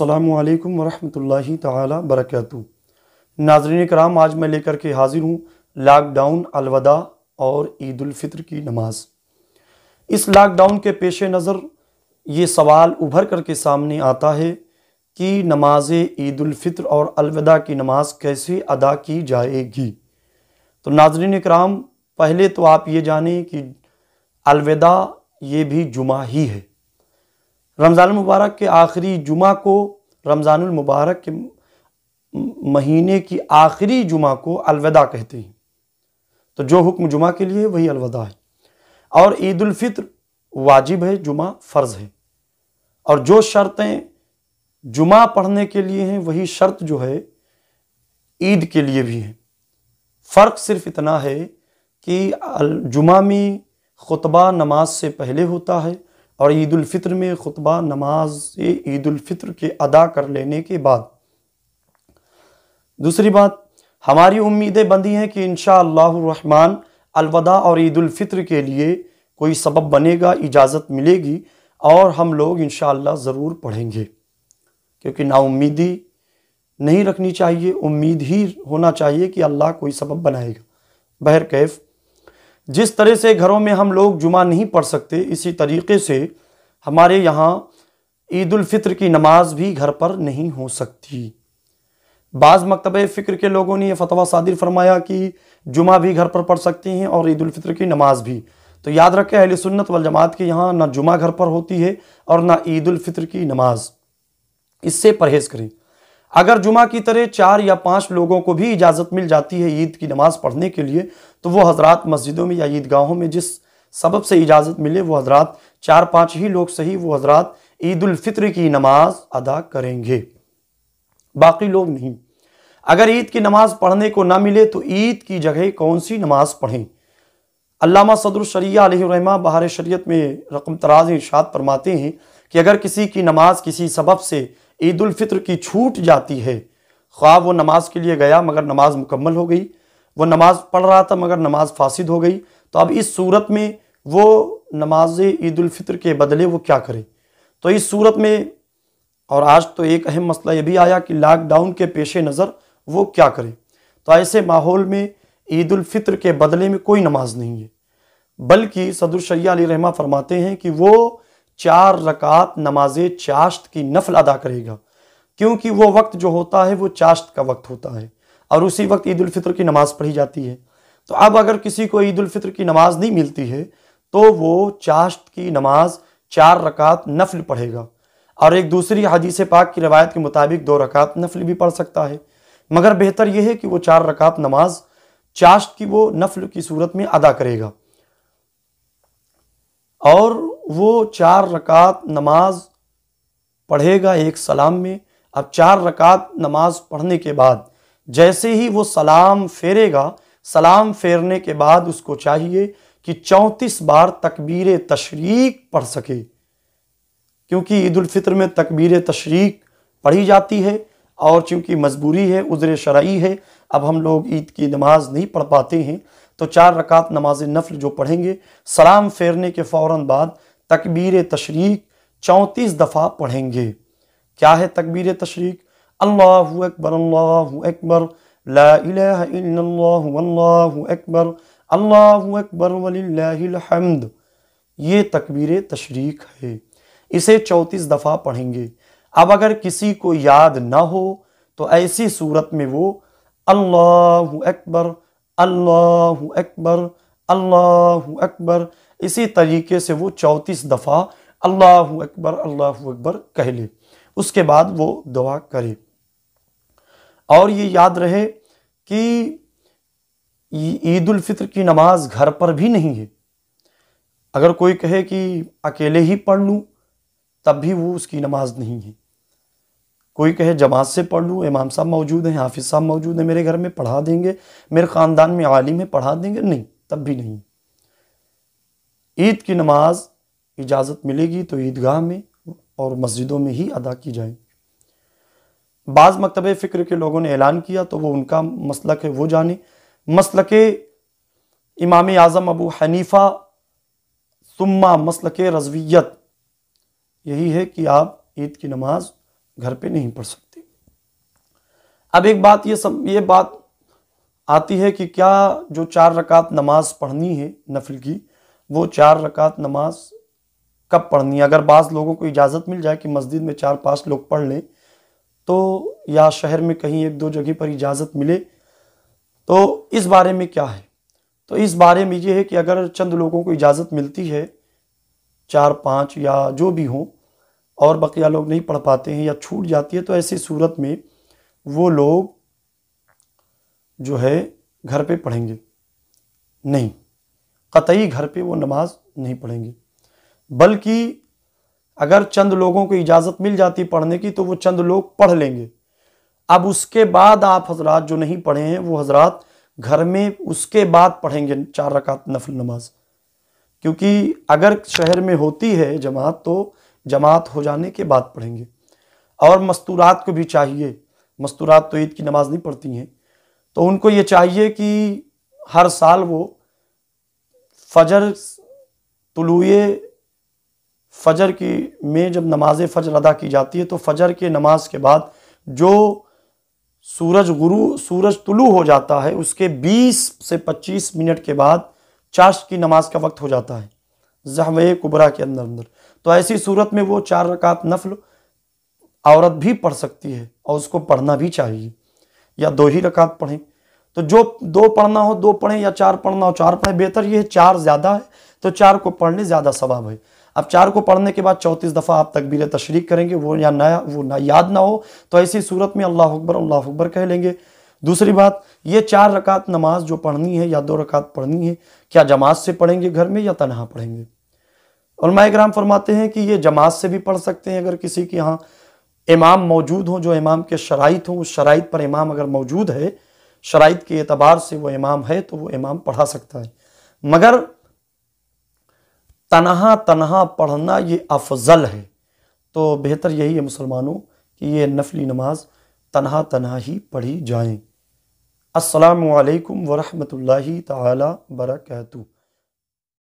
असलकम वरहमल ताली बरकत नाजरीन कराम आज मैं लेकर के हाजिर हूँ लॉकडाउन अलविदा और ईदालफ़ितर की नमाज इस लॉकडाउन के पेश नज़र ये सवाल उभर कर के सामने आता है कि नमाज ईदालफ़ितर और अलविदा की नमाज कैसे अदा की जाएगी तो नाजरीन कराम पहले तो आप ये जानें कि अलविदा ये भी जुमा ही है रमज़ान मुबारक के आखिरी जुमा को रमज़ान मुबारक के महीने की आखिरी जुमा को अलविदा कहते हैं तो जो हुक्म जुमा के लिए वही अलविदा है और ईदालफितर वाजिब है जुमा फ़र्ज़ है और जो शर्तें जुमा पढ़ने के लिए हैं वही शर्त जो है ईद के लिए भी है फ़र्क सिर्फ इतना है कि जुमा में खुतबा नमाज से पहले होता है और ईदालफ़ित्र में खुतबा नमाज ईदालफ़ित्र के अदा कर लेने के बाद दूसरी बात हमारी उम्मीदें बंधी हैं कि इन रहमान अलविदा और ईदालफ़ित्र के लिए कोई सबब बनेगा इजाज़त मिलेगी और हम लोग इन ज़रूर पढ़ेंगे क्योंकि नाउमीदी नहीं रखनी चाहिए उम्मीद ही होना चाहिए कि अल्लाह कोई सबब बनाएगा बहर कैफ जिस तरह से घरों में हम लोग जुमा नहीं पढ़ सकते इसी तरीके से हमारे यहाँ फितर की नमाज भी घर पर नहीं हो सकती बाज़ मकतब फ़िक्र के लोगों ने यह फतवा सादिर फरमाया कि जुमा भी घर पर पढ़ सकती हैं और ईदालफ़ित्र की नमाज भी तो याद रखें अहिल सुन्नत वल जमात के यहाँ ना जुमा घर पर होती है और ना फितर की नमाज इससे परहेज़ करें अगर जुमा की तरह चार या पाँच लोगों को भी इजाज़त मिल जाती है ईद की नमाज़ पढ़ने के लिए तो वो हजरत मस्जिदों में या ईदगाहों में जिस सबब से इजाज़त मिले वो हजरत चार पाँच ही लोग सही वो हजरत ईदालफ़ितर की नमाज अदा करेंगे बाकी लोग नहीं अगर ईद की नमाज पढ़ने को ना मिले तो ईद की जगह कौन सी नमाज पढ़ें अल्लामा शरिया रहमा बहार शरीत में रकम तराज इर्शाद फरमाते हैं कि अगर किसी की नमाज किसी सबब से ईदालफ़ितर की छूट जाती है ख्वाब वो नमाज के लिए गया मगर नमाज मुकम्मल हो गई वो नमाज़ पढ़ रहा था मगर नमाज फासिद हो गई तो अब इस सूरत में वो नमाज ईदालफ़ितर के बदले वो क्या करे तो इस सूरत में और आज तो एक अहम मसला ये भी आया कि लॉकडाउन के पेश नज़र वो क्या करे तो ऐसे माहौल में ईदालफ़ितर के बदले में कोई नमाज नहीं है बल्कि सदुरशैया अली रहमा फरमाते हैं कि वो चार रकात नमाज चाश्त की नफल अदा करेगा क्योंकि वो वक्त जो होता है वो चाश्त का वक्त होता है और उसी वक्त ईद फित्र की नमाज़ पढ़ी जाती है तो अब अगर किसी को ईद फित्र की नमाज़ नहीं मिलती है तो वो चाश्त की नमाज चार रकात नफल पढ़ेगा और एक दूसरी हदीस पाक की रवायत के मुताबिक दो रकात नफल भी पढ़ सकता है मगर बेहतर यह है कि वो चार रकात नमाज चाश्त की वो नफल की सूरत में अदा करेगा और वो चार रकात नमाज पढ़ेगा एक सलाम में अब चार रकात नमाज पढ़ने के बाद जैसे ही वो सलाम फेरेगा सलाम फेरने के बाद उसको चाहिए कि चौंतीस बार तकबीर तशरीक पढ़ सके क्योंकि फितर में तकबीर तशरीक पढ़ी जाती है और चूंकि मजबूरी है उज़र शराई है अब हम लोग ईद की नमाज़ नहीं पढ़ पाते हैं तो चार रकात नमाज नफल जो पढ़ेंगे सलाम फेरने के फ़ौर बाद तकबीर तशरीक चौंतीस दफ़ा पढ़ेंगे क्या है तकबीर तशरीक Allahu Ekber, Allahu Ekber. La ilahe illallah, Allahu Ekber. Allahu Ekber ve lillahi'l hamd. ये तकबीर तशरीक है इसे चौंतीस दफ़ा पढ़ेंगे अब अगर किसी को याद ना हो तो ऐसी सूरत में वो अल्लाह अकबर अल्लाह अकबर अल्लाह अकबर इसी तरीके से वो चौंतीस दफ़ा अल्लाह अकबर अल्लाह अकबर कह ले उसके बाद वो दुआ करे और ये याद रहे कि ईद उल की नमाज घर पर भी नहीं है अगर कोई कहे कि अकेले ही पढ़ लूँ तब भी वो उसकी नमाज नहीं है कोई कहे जमात से पढ़ लूँ इमाम साहब मौजूद हैं हाफिज़ साहब मौजूद हैं मेरे घर में पढ़ा देंगे मेरे ख़ानदान में आलिम है पढ़ा देंगे नहीं तब भी नहीं ईद की नमाज इजाज़त मिलेगी तो ईदगाह में और मस्जिदों में ही अदा की जाए बाज़ मकतब फ़िक्र के लोगों ने ऐलान किया तो वो उनका मसलक है वो जाने मसलक इमाम आज़म अबू हनीफ़ा सुम्मा मसलक रजवियत यही है कि आप ईद की नमाज घर पे नहीं पढ़ सकते अब एक बात ये सब ये बात आती है कि क्या जो चार रकात नमाज पढ़नी है नफिल की वो चार रकात नमाज कब पढ़नी है अगर बाज़ लोगों को इजाज़त मिल जाए कि मस्जिद में चार पाँच लोग पढ़ लें तो या शहर में कहीं एक दो जगह पर इजाज़त मिले तो इस बारे में क्या है तो इस बारे में ये है कि अगर चंद लोगों को इजाज़त मिलती है चार पाँच या जो भी हो और बकिया लोग नहीं पढ़ पाते हैं या छूट जाती है तो ऐसी सूरत में वो लोग जो है घर पे पढ़ेंगे नहीं कतई घर पे वो नमाज नहीं पढ़ेंगे बल्कि अगर चंद लोगों को इजाज़त मिल जाती पढ़ने की तो वो चंद लोग पढ़ लेंगे अब उसके बाद आप हजरात जो नहीं पढ़े हैं वो हजरात घर में उसके बाद पढ़ेंगे चार रकात नफल नमाज क्योंकि अगर शहर में होती है जमात तो जमात हो जाने के बाद पढ़ेंगे और मस्तूरात को भी चाहिए मस्तूरात तो ईद की नमाज नहीं पढ़ती हैं तो उनको ये चाहिए कि हर साल वो फजर तुलुए फ़जर की में जब नमाज फ़जर अदा की जाती है तो फ़जर के नमाज के बाद जो सूरज गुरु सूरज तुलू हो जाता है उसके 20 से 25 मिनट के बाद चाश की नमाज का वक्त हो जाता है जहवे कुबरा के अंदर अंदर तो ऐसी सूरत में वो चार रकात नफल औरत भी पढ़ सकती है और उसको पढ़ना भी चाहिए या दो ही रकात पढ़ें तो जो दो पढ़ना हो दो पढ़ें या चार पढ़ना हो चार पढ़ें बेहतर ये है चार ज़्यादा है तो चार को पढ़ने ज़्यादा सवाब है अब चार को पढ़ने के बाद चौंतीस दफ़ा आप तकबीर तशरीक करेंगे वो या नया वो ना याद ना हो तो ऐसी सूरत में अल्लाह अकबर अल्लाह अकबर कह लेंगे दूसरी बात ये चार रकात नमाज जो पढ़नी है या दो रकात पढ़नी है क्या जमात से पढ़ेंगे घर में या तनहा पढ़ेंगे और ग्राम फरमाते हैं कि ये जमात से भी पढ़ सकते हैं अगर किसी के यहाँ इमाम मौजूद हों जो इमाम के शराइत हों उस शराइत पर इमाम अगर मौजूद है शराइत के अतबार से वो इमाम है तो वो इमाम पढ़ा सकता है मगर तनहा तनहा पढ़ना ये अफजल है तो बेहतर यही है मुसलमानों कि ये नफली नमाज तनहा तनहा ही पढ़ी जाए असलकम वालेकुम वरहमतुल्लाहि ताला